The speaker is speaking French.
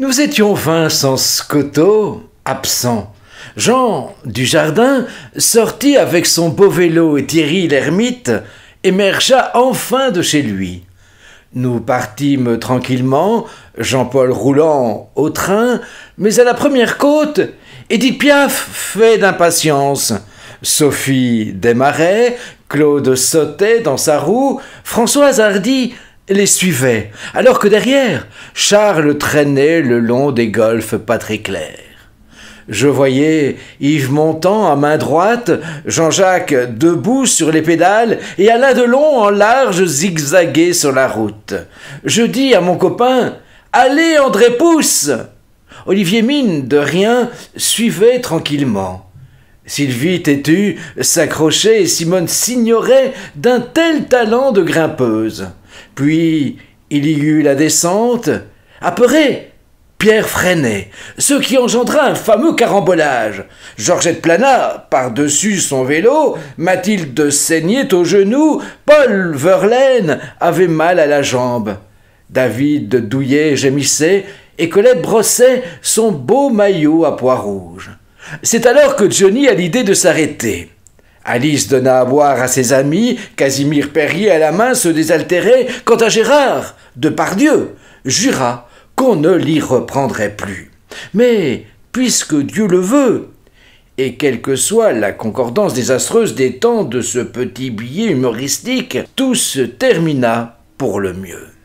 Nous étions sans Scotto, absent. Jean, du jardin, sortit avec son beau vélo et Thierry l'ermite, émergea enfin de chez lui. Nous partîmes tranquillement, Jean-Paul roulant au train, mais à la première côte, Edith Piaf fait d'impatience. Sophie démarrait, Claude sautait dans sa roue, Françoise Hardy les suivait, alors que derrière, Charles traînait le long des golfes pas très clairs. Je voyais Yves montant à main droite, Jean-Jacques debout sur les pédales et Alain Delon en large zigzaguer sur la route. Je dis à mon copain Allez, André Pousse Olivier Mine, de rien, suivait tranquillement. Sylvie têtue s'accrochait et Simone s'ignorait d'un tel talent de grimpeuse. Puis il y eut la descente. Apeuré, Pierre freinait, ce qui engendra un fameux carambolage. Georgette plana par-dessus son vélo, Mathilde saignait au genou, Paul Verlaine avait mal à la jambe. David douillet gémissait, et Colette brossait son beau maillot à pois rouge. C'est alors que Johnny a l'idée de s'arrêter. Alice donna à boire à ses amis, Casimir Perrier à la main se désaltérait, quant à Gérard, de par Dieu, jura qu'on ne l'y reprendrait plus. Mais, puisque Dieu le veut, et quelle que soit la concordance désastreuse des temps de ce petit billet humoristique, tout se termina pour le mieux.